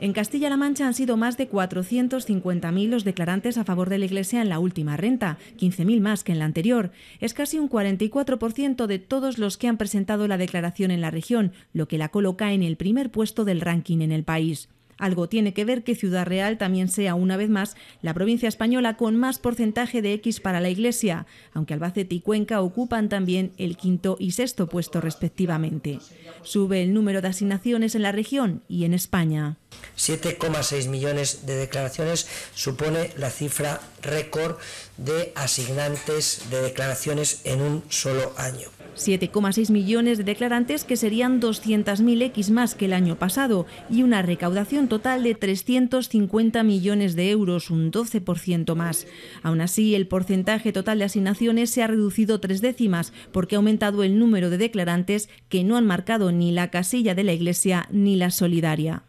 En Castilla-La Mancha han sido más de 450.000 los declarantes a favor de la Iglesia en la última renta, 15.000 más que en la anterior. Es casi un 44% de todos los que han presentado la declaración en la región, lo que la coloca en el primer puesto del ranking en el país. Algo tiene que ver que Ciudad Real también sea una vez más la provincia española con más porcentaje de X para la Iglesia, aunque Albacete y Cuenca ocupan también el quinto y sexto puesto respectivamente. Sube el número de asignaciones en la región y en España. 7,6 millones de declaraciones supone la cifra récord de asignantes de declaraciones en un solo año. 7,6 millones de declarantes que serían 200.000 X más que el año pasado y una recaudación total de 350 millones de euros, un 12% más. Aún así, el porcentaje total de asignaciones se ha reducido tres décimas porque ha aumentado el número de declarantes que no han marcado ni la casilla de la Iglesia ni la solidaria.